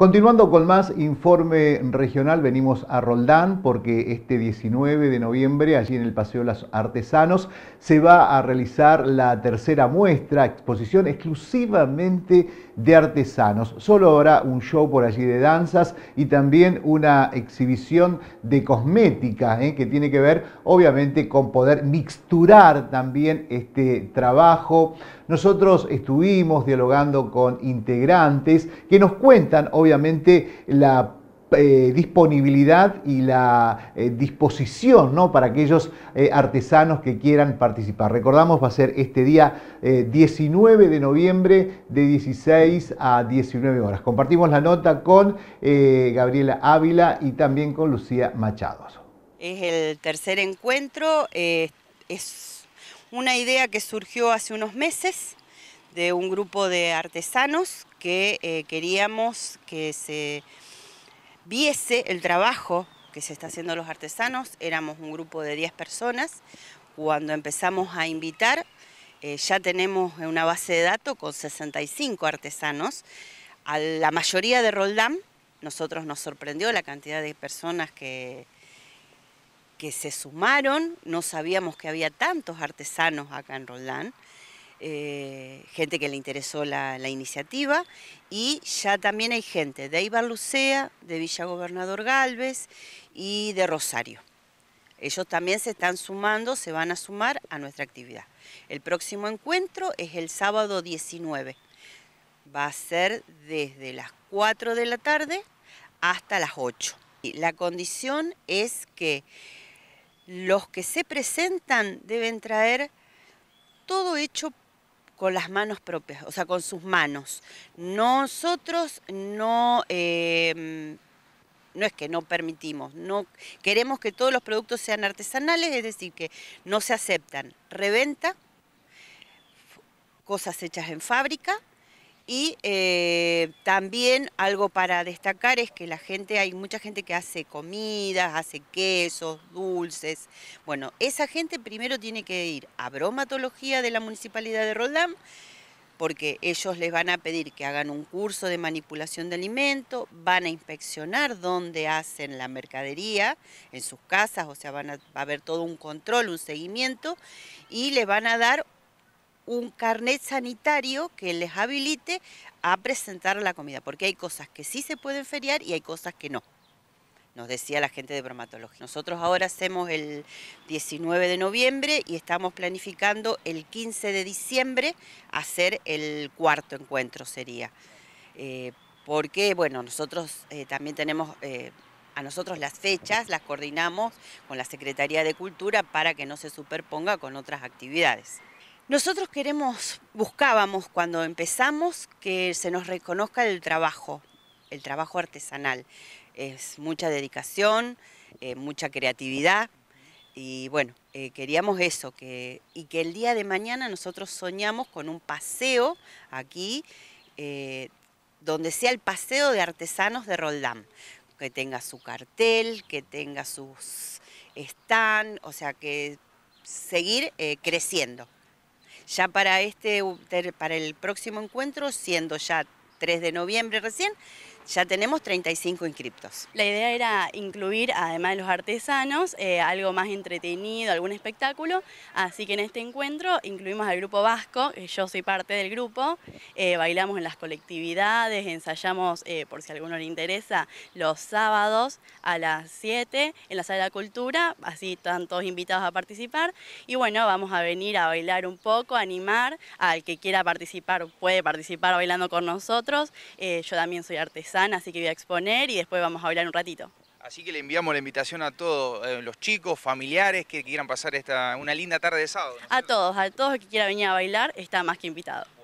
Continuando con más informe regional, venimos a Roldán porque este 19 de noviembre, allí en el Paseo de los Artesanos, se va a realizar la tercera muestra, exposición exclusivamente de artesanos. Solo habrá un show por allí de danzas y también una exhibición de cosmética ¿eh? que tiene que ver obviamente con poder mixturar también este trabajo. Nosotros estuvimos dialogando con integrantes que nos cuentan obviamente obviamente la eh, disponibilidad y la eh, disposición ¿no? para aquellos eh, artesanos que quieran participar. Recordamos, va a ser este día 19 de noviembre de 16 a 19 horas. Compartimos la nota con Gabriela Ávila y también con Lucía Machado. Es el tercer encuentro, es una idea que surgió hace unos meses de un grupo de artesanos que eh, queríamos que se viese el trabajo que se está haciendo los artesanos. Éramos un grupo de 10 personas. Cuando empezamos a invitar, eh, ya tenemos una base de datos con 65 artesanos. A la mayoría de Roldán, nosotros nos sorprendió la cantidad de personas que, que se sumaron. No sabíamos que había tantos artesanos acá en Roldán. Eh, gente que le interesó la, iniciativa y ya también hay gente de Ibar Lucea, de Villa Gobernador Galvez y de Rosario. Ellos también se están sumando, se van a sumar a nuestra actividad. El próximo encuentro es el sábado 19. Va a ser desde las 4 de la tarde hasta las 8. La condición es que los que se presentan deben traer todo hecho con las manos propias, o sea, con sus manos. Nosotros no, em, no es que no permitimos, no queremos que todos los productos sean artesanales, es decir, que no se aceptan reventa, cosas hechas en fábrica, y eh, también algo para destacar es que la gente, hay mucha gente que hace comidas, hace quesos, dulces. Bueno, esa gente primero tiene que ir a bromatología de la Municipalidad de Roldán porque ellos les van a pedir que hagan un curso de manipulación de alimento, van a inspeccionar dónde hacen la mercadería, en sus casas, o sea, van a, va a haber todo un control, un seguimiento, y les van a dar un carnet sanitario que les habilite a presentar la comida, porque hay cosas que sí se pueden feriar y hay cosas que no. Nos decía la gente de bromatología. Nosotros ahora hacemos el 19 de noviembre y estamos planificando el 15 de diciembre hacer el cuarto encuentro, sería. Eh, porque, bueno, nosotros eh, también tenemos... Eh, a nosotros las fechas las coordinamos con la Secretaría de Cultura para que no se superponga con otras actividades. Nosotros queremos, buscábamos cuando empezamos que se nos reconozca el trabajo, el trabajo artesanal. Es mucha dedicación, eh, mucha creatividad y bueno, eh, queríamos eso, que, y que el día de mañana nosotros soñamos con un paseo aquí, eh, donde sea el paseo de artesanos de Roldán, que tenga su cartel, que tenga sus stand, o sea, que seguir creciendo ya para este para el próximo encuentro, siendo ya 3 de noviembre recién, ya tenemos 35 inscriptos. La idea era incluir, además de los artesanos, eh, algo más entretenido, algún espectáculo, así que en este encuentro incluimos al grupo vasco, yo soy parte del grupo, eh, bailamos en las colectividades, ensayamos, eh, por si a alguno le interesa, los sábados a las 7 en la sala de cultura, así están todos invitados a participar, y bueno, vamos a venir a bailar un poco, animar, al que quiera participar puede participar bailando con nosotros, yo también soy artesana, así que voy a exponer y después vamos a hablar un ratito. Así que le enviamos la invitación a todos, eh, los chicos, familiares que quieran pasar esta, una linda tarde de sábado. A todos, a todos los que quieran venir a bailar, está más que invitado.